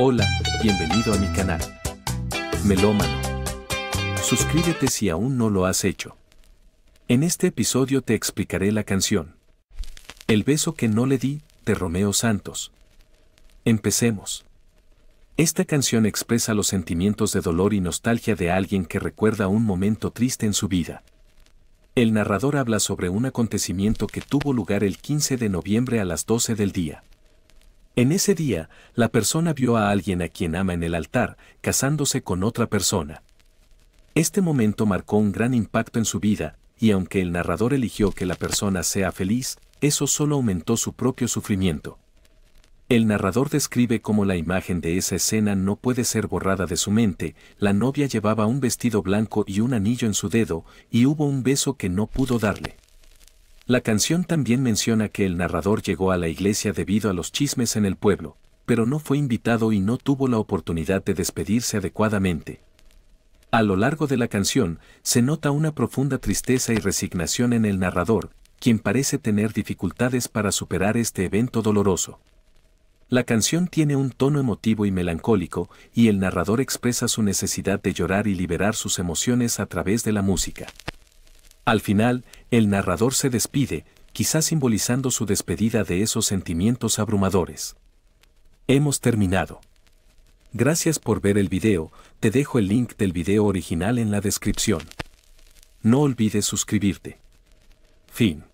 Hola, bienvenido a mi canal. Melómano. Suscríbete si aún no lo has hecho. En este episodio te explicaré la canción. El beso que no le di, de Romeo Santos. Empecemos. Esta canción expresa los sentimientos de dolor y nostalgia de alguien que recuerda un momento triste en su vida. El narrador habla sobre un acontecimiento que tuvo lugar el 15 de noviembre a las 12 del día. En ese día, la persona vio a alguien a quien ama en el altar, casándose con otra persona. Este momento marcó un gran impacto en su vida, y aunque el narrador eligió que la persona sea feliz, eso solo aumentó su propio sufrimiento. El narrador describe cómo la imagen de esa escena no puede ser borrada de su mente, la novia llevaba un vestido blanco y un anillo en su dedo, y hubo un beso que no pudo darle. La canción también menciona que el narrador llegó a la iglesia debido a los chismes en el pueblo, pero no fue invitado y no tuvo la oportunidad de despedirse adecuadamente. A lo largo de la canción, se nota una profunda tristeza y resignación en el narrador, quien parece tener dificultades para superar este evento doloroso. La canción tiene un tono emotivo y melancólico, y el narrador expresa su necesidad de llorar y liberar sus emociones a través de la música. Al final, el narrador se despide, quizás simbolizando su despedida de esos sentimientos abrumadores. Hemos terminado. Gracias por ver el video, te dejo el link del video original en la descripción. No olvides suscribirte. Fin.